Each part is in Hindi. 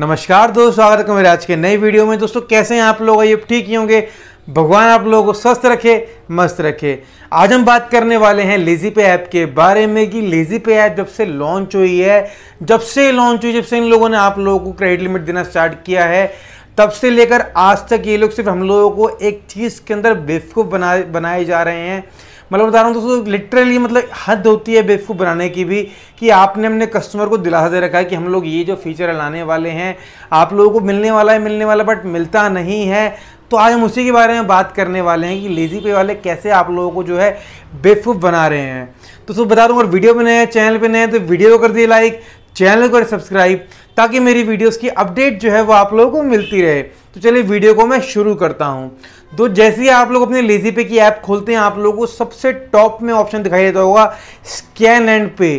नमस्कार दोस्तों स्वागत है मेरे आज के नए वीडियो में दोस्तों कैसे हैं आप लोग आइए ठीक ही होंगे भगवान आप लोगों को स्वस्थ रखे मस्त रखे आज हम बात करने वाले हैं लेजी पे ऐप के बारे में कि लेजी पे ऐप जब से लॉन्च हुई है जब से लॉन्च हुई जब से इन लोगों ने आप लोगों को क्रेडिट लिमिट देना स्टार्ट किया है तब से लेकर आज तक ये लोग सिर्फ हम लोगों को एक चीज़ के अंदर बेवकूफ़ बना बनाए जा रहे हैं मतलब बता रहा हूँ दोस्तों लिटरली मतलब हद होती है बेवकूफ़ बनाने की भी कि आपने अपने कस्टमर को दिलासा दे रखा है कि हम लोग ये जो फीचर लाने वाले हैं आप लोगों को मिलने वाला है मिलने वाला बट मिलता नहीं है तो आज हम उसी के बारे में बात करने वाले हैं कि लेज़ी पे वाले कैसे आप लोगों को जो है बेवकूफ़ बना रहे हैं तो सो बता दूँ अगर वीडियो में नए हैं चैनल पर नए हैं तो वीडियो को कर दिए लाइक चैनल को सब्सक्राइब ताकि मेरी वीडियोस की अपडेट जो है वो आप लोगों को मिलती रहे तो चलिए वीडियो को मैं शुरू करता हूँ तो जैसे ही आप लोग अपने लेजी पे की ऐप खोलते हैं आप लोगों को सबसे टॉप में ऑप्शन दिखाई देता होगा स्कैन एंड पे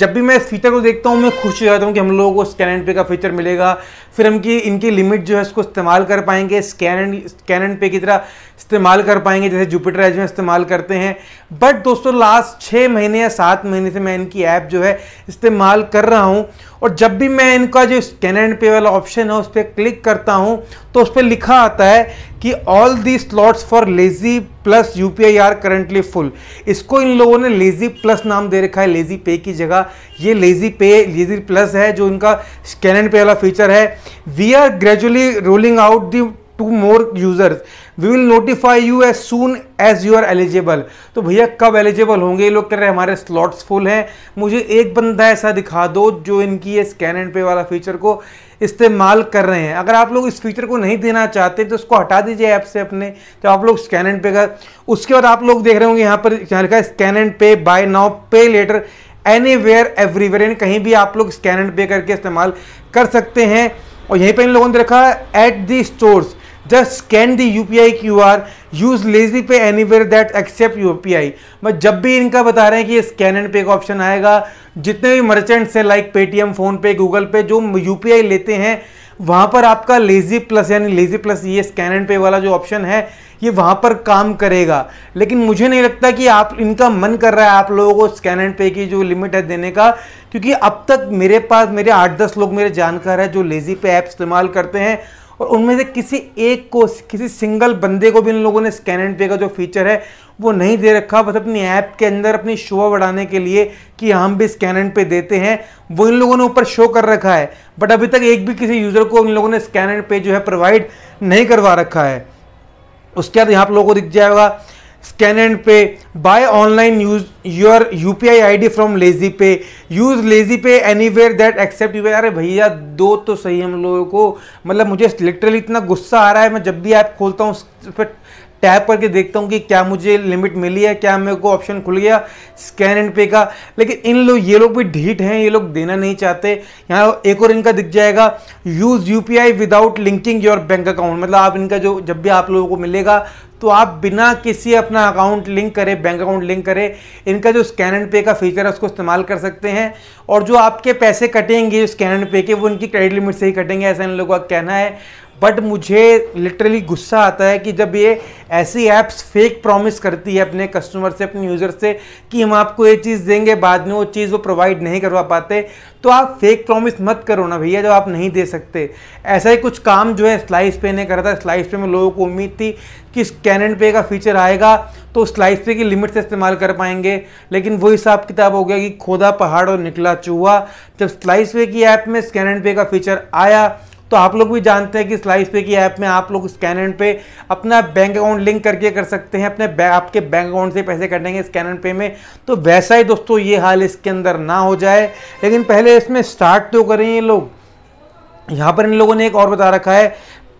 जब भी मैं इस फीचर को देखता हूँ मैं खुश हो जाता हूँ कि हम लोगों को स्कैन एंड पे का फीचर मिलेगा फिर हम की इनकी लिमिट जो है उसको इस्तेमाल कर पाएंगे स्कैन एंड स्कैन एंड पे की तरह इस्तेमाल कर पाएंगे जैसे जुपिटर एज में इस्तेमाल करते हैं बट दोस्तों लास्ट छः महीने या सात महीने से मैं इनकी ऐप जो है इस्तेमाल कर रहा हूँ और जब भी मैं इनका जो स्कैन एंड पे वाला ऑप्शन है उस पर क्लिक करता हूँ तो उस पर लिखा आता है कि all the slots for Lazy plus UPI are currently full इसको इन लोगों ने लेजी प्लस नाम दे रखा है लेजी पे की जगह ये लेजी पे लेजी प्लस है जो इनका स्कैन एंड पे वाला फीचर है we are gradually rolling out the to more users we will notify you as soon as you are eligible तो भैया कब एलिजिबल होंगे ये लोग कह रहे हैं हमारे स्लॉट्स फुल हैं मुझे एक बंदा ऐसा दिखा दो जो इनकी ये स्कैन एंड पे वाला फीचर को इस्तेमाल कर रहे हैं अगर आप लोग इस फीचर को नहीं देना चाहते तो उसको हटा दीजिए ऐप से अपने तो आप लोग स्कैन एंड पे का उसके बाद आप लोग देख रहे होंगे यहाँ पर यहाँ लिखा scan and pay buy now pay later anywhere everywhere यानी कहीं भी आप लोग स्कैन एंड पे करके इस्तेमाल कर सकते हैं और यहीं पर इन लोगों ने रखा है at the stores just scan the U P I Q R use Lazy pay anywhere that accept U P I मैं जब भी इनका बता रहे हैं कि ये स्कैन एंड पे का ऑप्शन आएगा जितने भी मर्चेंट्स हैं लाइक पेटीएम फ़ोनपे गूगल पे जो यू पी आई लेते हैं वहाँ पर आपका लेज़ी प्लस यानी लेज़ी प्लस ये स्कैन एंड पे वाला जो ऑप्शन है ये वहाँ पर काम करेगा लेकिन मुझे नहीं लगता कि आप इनका मन कर रहा है आप लोगों को स्कैन एंड पे की जो लिमिट है देने का क्योंकि अब तक मेरे पास मेरे आठ दस लोग मेरे जानकार है जो लेज़ी पे ऐप इस्तेमाल करते हैं और उनमें से किसी एक को किसी सिंगल बंदे को भी इन लोगों ने स्कैन एंड पे का जो फीचर है वो नहीं दे रखा बस अपनी ऐप के अंदर अपनी शो बढ़ाने के लिए कि हम भी स्कैन एंड पे देते हैं वो इन लोगों ने ऊपर शो कर रखा है बट अभी तक एक भी किसी यूज़र को इन लोगों ने स्कैन एंड पे जो है प्रोवाइड नहीं करवा रखा है उसके बाद यहाँ पर लोगों को दिख जाएगा scan and pay buy online use your U P I I D from Lazy pay use Lazy pay anywhere that accept U अरे भैया दो तो सही हम लोगों को मतलब मुझे लिटरली इतना गुस्सा आ रहा है मैं जब भी ऐप खोलता हूँ उस पर टैप करके देखता हूँ कि क्या मुझे लिमिट मिली है क्या मेरे को ऑप्शन खुल गया स्कैन एंड पे का लेकिन इन लोग ये लोग भी ढीठ हैं ये लोग देना नहीं चाहते यहाँ एक और इनका दिख जाएगा use U without linking your bank account मतलब आप इनका जो जब भी आप लोगों को मिलेगा तो आप बिना किसी अपना अकाउंट लिंक करें बैंक अकाउंट लिंक करें इनका जो स्कैन एंड पे का फीचर है उसको इस्तेमाल कर सकते हैं और जो आपके पैसे कटेंगे स्कैन एंड पे के वो इनकी क्रेडिट लिमिट से ही कटेंगे ऐसा इन लोगों का कहना है बट मुझे लिटरली गुस्सा आता है कि जब ये ऐसी ऐप्स फेक प्रॉमिस करती है अपने कस्टमर से अपने यूज़र से कि हम आपको ये चीज़ देंगे बाद में वो चीज़ वो प्रोवाइड नहीं करवा पाते तो आप फेक प्रॉमिस मत करो ना भैया जब आप नहीं दे सकते ऐसा ही कुछ काम जो है स्लाइस पे ने करा था स्लाइस पे में लोगों को उम्मीद थी कि कैनन पे का फीचर आएगा तो स्लाइस पे की लिमिट से इस्तेमाल कर पाएंगे लेकिन वो हिसाब किताब हो गया कि खोदा पहाड़ और निकला चूहा जब स्लाइस पे की ऐप में एंड पे का फीचर आया तो आप लोग भी जानते हैं कि स्लाइस पे की ऐप में आप लोग स्कैन एंड पे अपना बैंक अकाउंट लिंक करके कर सकते हैं अपने आपके बैंक अकाउंट से पैसे कटेंगे स्कैन एंड पे में तो वैसा ही दोस्तों ये हाल इसके अंदर ना हो जाए लेकिन पहले इसमें स्टार्ट तो करें ये लोग यहाँ पर इन लोगों ने एक और बता रखा है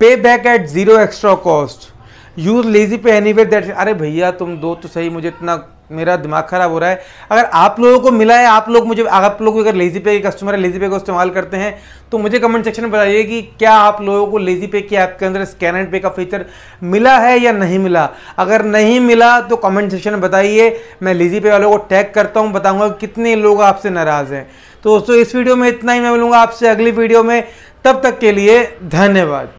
pay back at zero extra cost use Lazy pay any way that अरे भैया तुम दो तो सही मुझे इतना मेरा दिमाग खराब हो रहा है अगर आप लोगों को मिला है आप लोग मुझे आप लोग अगर लेजी पे के कस्टमर है लेजी पे को इस्तेमाल करते हैं तो मुझे कमेंट सेक्शन में बताइए कि क्या आप लोगों को लेजी पे की ऐप के अंदर स्कैन एंड पे का फीचर मिला है या नहीं मिला अगर नहीं मिला तो कमेंट सेक्शन में बताइए मैं लेजी पे वालों को टैग करता हूँ बताऊँगा कितने लोग आपसे नाराज़ हैं तो दोस्तों इस वीडियो में इतना ही मैं मिलूँगा आपसे अगली वीडियो में तब तक के लिए धन्यवाद